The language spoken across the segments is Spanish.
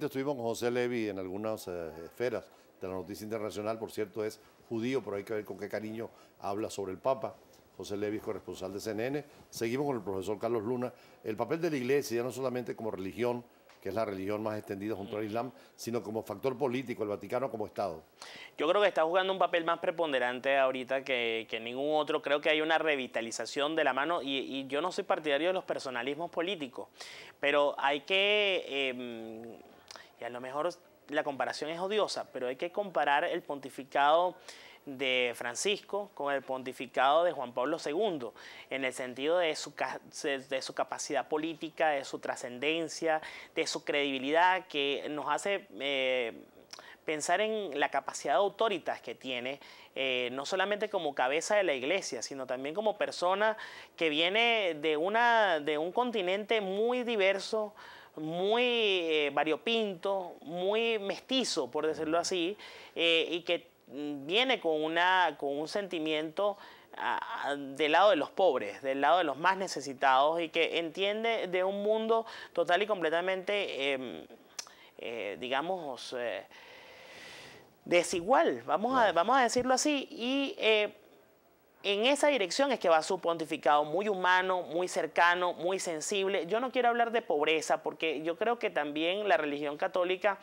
Estuvimos con José Levy en algunas eh, esferas de la noticia internacional, por cierto, es judío, pero hay que ver con qué cariño habla sobre el Papa. José Levi es corresponsal de CNN. Seguimos con el profesor Carlos Luna. El papel de la iglesia, ya no solamente como religión, que es la religión más extendida junto al Islam, sino como factor político, el Vaticano como Estado. Yo creo que está jugando un papel más preponderante ahorita que, ningún otro. Creo que hay una revitalización de la mano y, yo no soy partidario de los personalismos políticos, pero hay que em, y a lo mejor la comparación es odiosa, pero hay que comparar el pontificado de Francisco con el pontificado de Juan Pablo II, en el sentido de su, de su capacidad política, de su trascendencia, de su credibilidad, que nos hace eh, pensar en la capacidad de autoritas que tiene, eh, no solamente como cabeza de la iglesia, sino también como persona que viene de, una, de un continente muy diverso, muy eh, variopinto, muy mestizo, por decirlo así, eh, y que viene con, una, con un sentimiento ah, del lado de los pobres, del lado de los más necesitados y que entiende de un mundo total y completamente, em, eh, digamos, desigual, vamos, a, vamos a decirlo así, y en esa dirección es que va su pontificado, muy humano, muy cercano, muy sensible. Yo no quiero hablar de pobreza porque yo creo que también la religión católica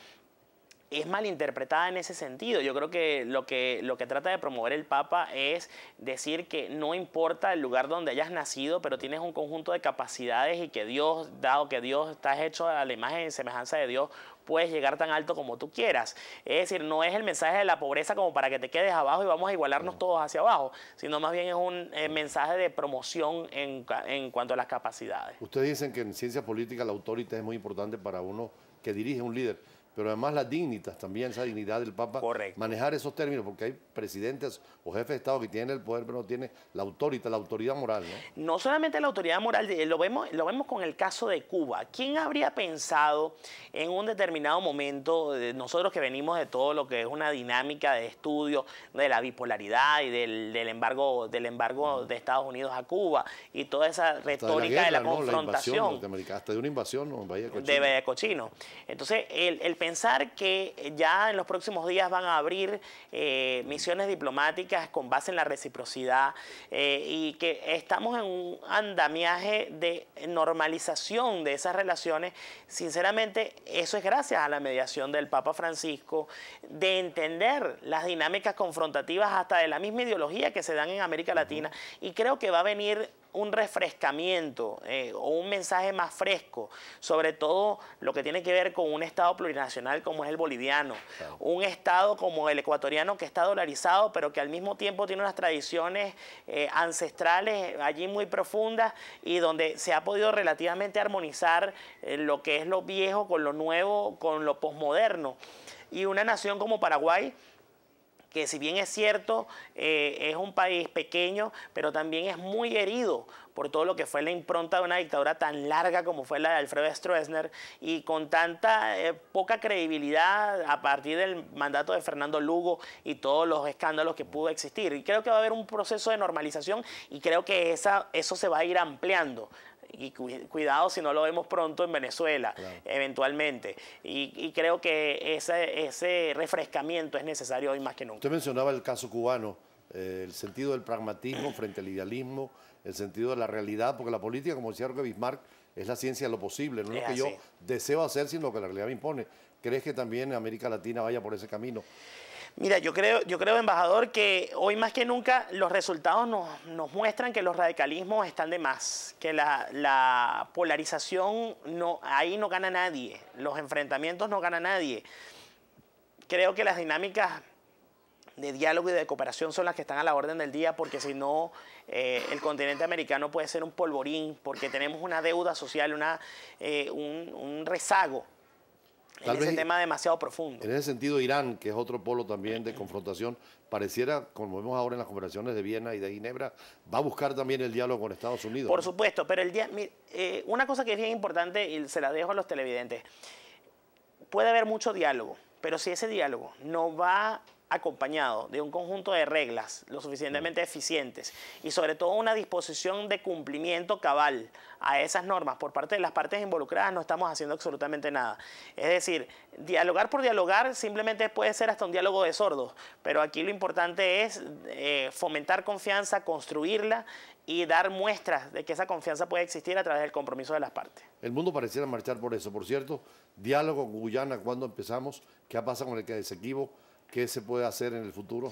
es malinterpretada en ese sentido. Yo creo que lo, que lo que trata de promover el Papa es decir que no importa el lugar donde hayas nacido, pero tienes un conjunto de capacidades y que Dios, dado que Dios estás hecho a la imagen y semejanza de Dios, puedes llegar tan alto como tú quieras. Es decir, no es el mensaje de la pobreza como para que te quedes abajo y vamos a igualarnos todos hacia abajo, sino más bien es un eh, mensaje de promoción en, en, cuanto a las capacidades. Ustedes dicen que en ciencia política la autoridad es muy importante para uno que dirige un líder pero además la dignitas también, esa dignidad del Papa. Correcto. Manejar esos términos, porque hay presidentes o jefes de Estado que tienen el poder, pero no tienen la autoridad, la autoridad moral. No, no solamente la autoridad moral, lo vemos, lo vemos con el caso de Cuba. ¿Quién habría pensado en un determinado momento, nosotros que venimos de todo lo que es una dinámica de estudio de la bipolaridad y del, embargo, del embargo de Estados Unidos a Cuba y toda esa retórica de la, confrontación? hasta de una invasión en Bahía Cochino. De Bahía Cochino. Entonces, el, el pensar que eh, ya en los próximos días van a abrir eh, misiones diplomáticas con base en la reciprocidad eh, y que estamos en un andamiaje de normalización de esas relaciones, sinceramente eso es gracias a la mediación del Papa Francisco, de entender las dinámicas confrontativas hasta de la misma ideología que se dan en América Latina y creo que va a venir un refrescamiento o un mensaje más fresco, sobre todo lo que tiene que ver con un Estado plurinacional como es el boliviano, un Estado como el ecuatoriano que está dolarizado, pero que al mismo tiempo tiene unas tradiciones eh, ancestrales allí muy profundas y donde se ha podido relativamente armonizar eh, lo que es lo viejo con lo nuevo, con lo posmoderno. Y una nación como Paraguay, que si bien es cierto, eh, es un país pequeño, pero también es muy herido por todo lo que fue la impronta de una dictadura tan larga como fue la de Alfredo Stroessner y con tanta eh, poca credibilidad a partir del mandato de Fernando Lugo y todos los escándalos que pudo existir. Y creo que va a haber un proceso de normalización y creo que eso se va a ir ampliando y cuidado si no lo vemos pronto en Venezuela, eventualmente. Y, creo que ese, ese refrescamiento es necesario hoy más que nunca. Usted mencionaba el caso cubano, eh, el sentido del pragmatismo frente al idealismo, el sentido de la realidad, porque la política, como decía Roque Bismarck, es la ciencia de lo posible, no es lo que yo deseo hacer, sino lo que la realidad me impone. ¿Crees que también América Latina vaya por ese camino? Mira, yo creo, yo creo, embajador, que hoy más que nunca los resultados nos, muestran que los radicalismos están de más, que la, polarización ahí no gana nadie, los enfrentamientos no gana nadie. Creo que las dinámicas de diálogo y de cooperación son las que están a la orden del día, porque si no, eh, el continente americano puede ser un polvorín, porque tenemos una deuda social, eh, un rezago en ese tema demasiado profundo. En ese sentido, Irán, que es otro polo también de confrontación, pareciera, como vemos ahora en las conversaciones de Viena y de Ginebra, va a buscar también el diálogo con Estados Unidos. Por supuesto, pero el día, eh, una cosa que es bien importante y se la dejo a los televidentes, puede haber mucho diálogo, pero si ese diálogo no va acompañado de un conjunto de reglas lo suficientemente eficientes y sobre todo una disposición de cumplimiento cabal a esas normas por parte de las partes involucradas, no estamos haciendo absolutamente nada. Es decir, dialogar por dialogar simplemente puede ser hasta un diálogo de sordos, pero aquí lo importante es eh, fomentar confianza, construirla y dar muestras de que esa confianza puede existir a través del compromiso de las partes. El mundo pareciera marchar por eso. Por cierto, diálogo con Guyana, cuando empezamos? ¿Qué pasa con el que desequivo? ¿Qué se puede hacer en el futuro?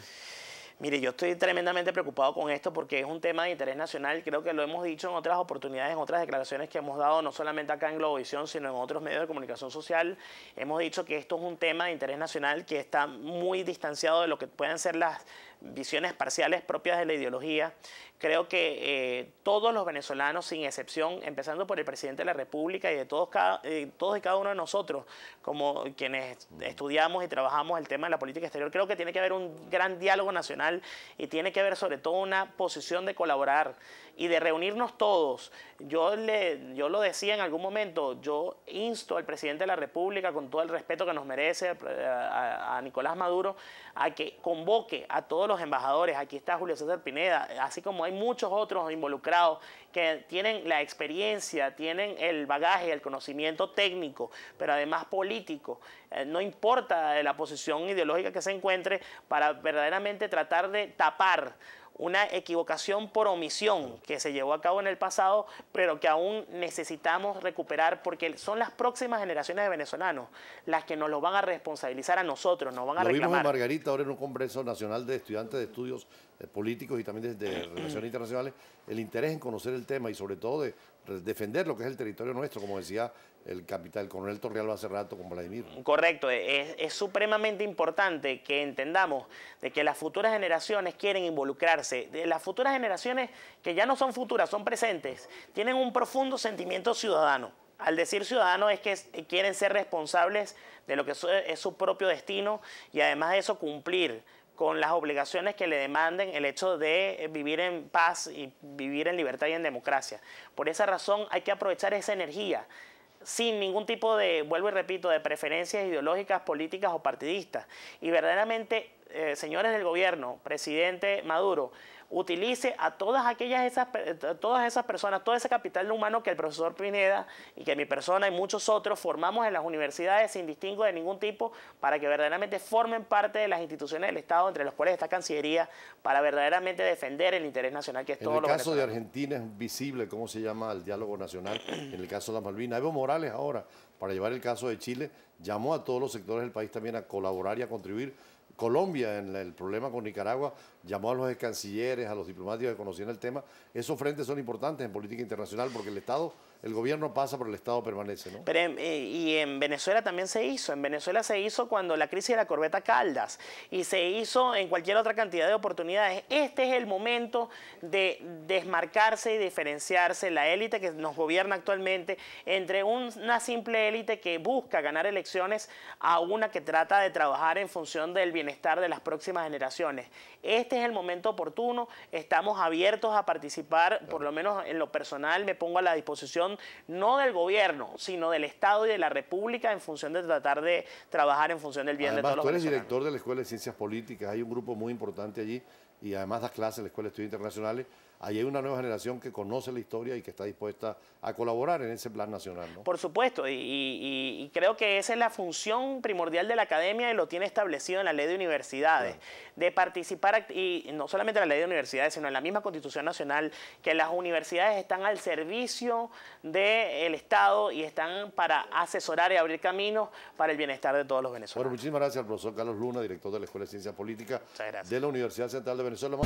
Mire, yo estoy tremendamente preocupado con esto porque es un tema de interés nacional. Creo que lo hemos dicho en otras oportunidades, en otras declaraciones que hemos dado, no solamente acá en Globovisión, sino en otros medios de comunicación social. Hemos dicho que esto es un tema de interés nacional que está muy distanciado de lo que puedan ser las visiones parciales propias de la ideología. Creo que eh, todos los venezolanos, sin excepción, empezando por el presidente de la República y de todos, cada, eh, todos y cada uno de nosotros, como quienes estudiamos y trabajamos el tema de la política exterior, creo que tiene que haber un gran diálogo nacional y tiene que haber sobre todo una posición de colaborar y de reunirnos todos. Yo, le, yo lo decía en algún momento, yo insto al presidente de la República, con todo el respeto que nos merece, eh, a, Nicolás Maduro, a que convoque a todos los embajadores. Aquí está Julio César Pineda, así como hay muchos otros involucrados que tienen la experiencia, tienen el bagaje, el conocimiento técnico, pero además político. Eh, no importa la posición ideológica que se encuentre, para verdaderamente tratar de tapar una equivocación por omisión que se llevó a cabo en el pasado, pero que aún necesitamos recuperar porque son las próximas generaciones de venezolanos las que nos lo van a responsabilizar a nosotros, nos van a lo reclamar. Vimos en Margarita ahora en un Congreso Nacional de Estudiantes de Estudios eh, Políticos y también de, de Relaciones Internacionales, el interés en conocer el tema y sobre todo de pues, defender lo que es el territorio nuestro, como decía el capitán, el coronel Torrealba hace rato con Vladimir. Correcto, e-, es, supremamente importante que entendamos de que las futuras generaciones quieren involucrarse, de las futuras generaciones que ya no son futuras, son presentes, tienen un profundo sentimiento ciudadano. Al decir ciudadano es que eh, quieren ser responsables de lo que es su propio destino y además de eso cumplir con las obligaciones que le demanden el hecho de eh, vivir en paz y vivir en libertad y en democracia. Por esa razón hay que aprovechar esa energía sin ningún tipo de, vuelvo y repito, de preferencias ideológicas, políticas o partidistas. Y verdaderamente, eh, señores del gobierno, presidente Maduro, utilice a todas aquellas esas, eh, todas esas personas, todo ese capital humano que el profesor Pineda y que mi persona y muchos otros formamos en las universidades sin distingo de ningún tipo para que verdaderamente formen parte de las instituciones del Estado, entre los cuales está Cancillería, para verdaderamente defender el interés nacional que es todo lo que... En el caso de Argentina es visible cómo se llama el diálogo nacional, en el caso de la Malvinas. Evo Morales ahora, para llevar el caso de Chile, llamó a todos los sectores del país también a colaborar y a contribuir Colombia en el problema con Nicaragua llamó a los cancilleres, a los diplomáticos que conocían el tema. Esos frentes son importantes en política internacional porque el Estado, el gobierno pasa, pero el Estado permanece, ¿no? Eh, y en Venezuela también se hizo. En Venezuela se hizo cuando la crisis de la corbeta Caldas y se hizo en cualquier otra cantidad de oportunidades. Este es el momento de desmarcarse y diferenciarse la élite que nos gobierna actualmente entre una simple élite que busca ganar elecciones a una que trata de trabajar en función del bienestar de las próximas generaciones. Este este es el momento oportuno, estamos abiertos a participar, por lo menos en lo personal me pongo a la disposición no del gobierno, sino del Estado y de la República en función de tratar de trabajar en función del bien de todos los Además, tú eres director de la Escuela de Ciencias Políticas, hay un grupo muy importante allí y además das clases en la Escuela de Estudios Internacionales. Ahí hay una nueva generación que conoce la historia y que está dispuesta a colaborar en ese plan nacional. ¿no? Por supuesto, y, creo que esa es la función primordial de la academia y lo tiene establecido en la ley de universidades, de participar y y no solamente en la ley de universidades, sino en la misma Constitución Nacional, que las universidades están al servicio del Estado y están para asesorar y abrir caminos para el bienestar de todos los venezolanos. Bueno, muchísimas gracias al profesor Carlos Luna, director de la Escuela de Ciencias Políticas de la Universidad Central de Venezuela.